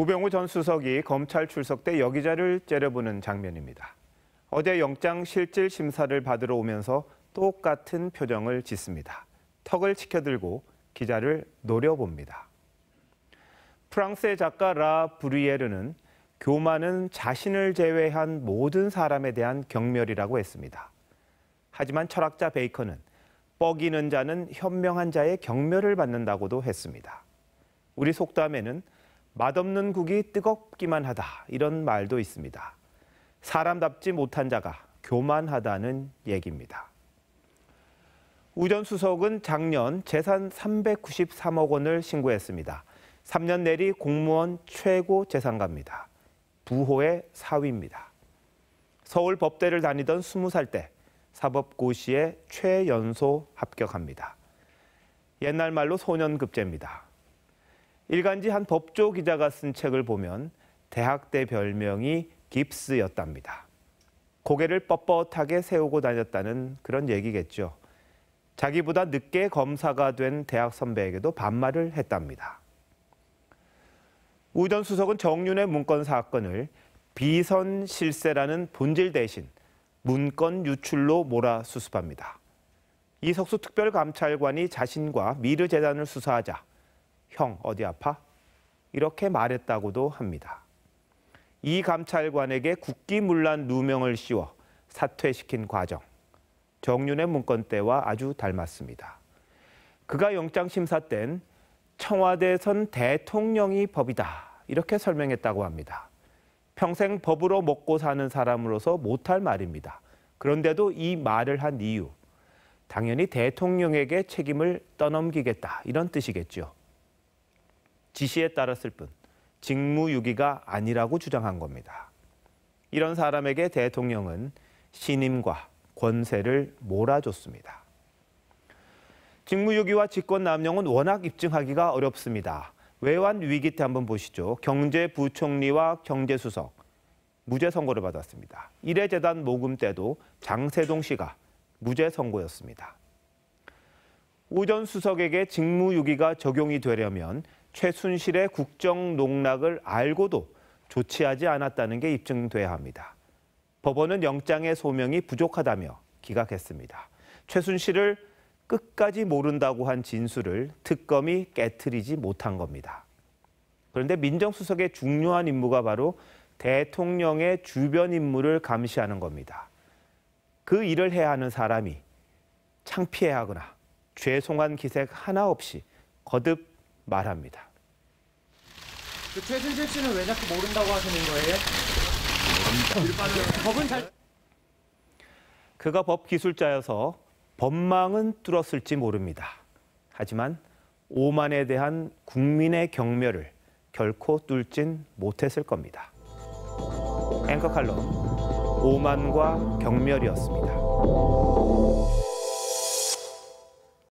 우병우 전 수석이 검찰 출석 때 여기자를 째려보는 장면입니다. 어제 영장 실질 심사를 받으러 오면서 똑같은 표정을 짓습니다. 턱을 치켜들고 기자를 노려봅니다. 프랑스의 작가 라 브리에르는 교만은 자신을 제외한 모든 사람에 대한 경멸이라고 했습니다. 하지만 철학자 베이컨은 뻐기는 자는 현명한 자의 경멸을 받는다고도 했습니다. 우리 속담에는 맛없는 국이 뜨겁기만 하다 이런 말도 있습니다. 사람답지 못한 자가 교만하다는 얘기입니다. 우전 수석은 작년 재산 393억 원을 신고했습니다. 3년 내리 공무원 최고 재산가입니다. 부호의 사위입니다. 서울 법대를 다니던 20살 때 사법고시에 최연소 합격합니다. 옛날 말로 소년급제입니다. 일간지 한 법조 기자가 쓴 책을 보면 대학 때 별명이 깁스였답니다. 고개를 뻣뻣하게 세우고 다녔다는 그런 얘기겠죠. 자기보다 늦게 검사가 된 대학 선배에게도 반말을 했답니다. 우전 수석은 정윤의 문건 사건을 비선 실세라는 본질 대신 문건 유출로 몰아 수습합니다. 이석수 특별감찰관이 자신과 미르재단을 수사하자 형 어디 아파? 이렇게 말했다고도 합니다. 이 감찰관에게 국기문란 누명을 씌워 사퇴시킨 과정. 정윤의 문건 때와 아주 닮았습니다. 그가 영장심사 땐 청와대선 대통령이 법이다. 이렇게 설명했다고 합니다. 평생 법으로 먹고 사는 사람으로서 못할 말입니다. 그런데도 이 말을 한 이유. 당연히 대통령에게 책임을 떠넘기겠다. 이런 뜻이겠죠. 지시에 따랐을 뿐 직무유기가 아니라고 주장한 겁니다. 이런 사람에게 대통령은 신임과 권세를 몰아줬습니다. 직무유기와 직권남용은 워낙 입증하기가 어렵습니다. 외환 위기 때 한번 보시죠. 경제부총리와 경제수석 무죄 선고를 받았습니다. 일회재단 모금 때도 장세동 씨가 무죄 선고였습니다. 우전 수석에게 직무유기가 적용이 되려면 최순실의 국정 농락을 알고도 조치하지 않았다는 게 입증돼야 합니다. 법원은 영장의 소명이 부족하다며 기각했습니다. 최순실을 끝까지 모른다고 한 진술을 특검이 깨뜨리지 못한 겁니다. 그런데 민정수석의 중요한 임무가 바로 대통령의 주변 임무를 감시하는 겁니다. 그 일을 해야 하는 사람이 창피해하거나 죄송한 기색 하나 없이 거듭 말합니다. 그 최준실 씨는 왜 자꾸 모른다고 하시는 거예요? 법은 잘... 그가 법 기술자여서 법망은 뚫었을지 모릅니다. 하지만 오만에 대한 국민의 경멸을 결코 뚫진 못했을 겁니다. 앵커 칼럼 오만과 경멸이었습니다.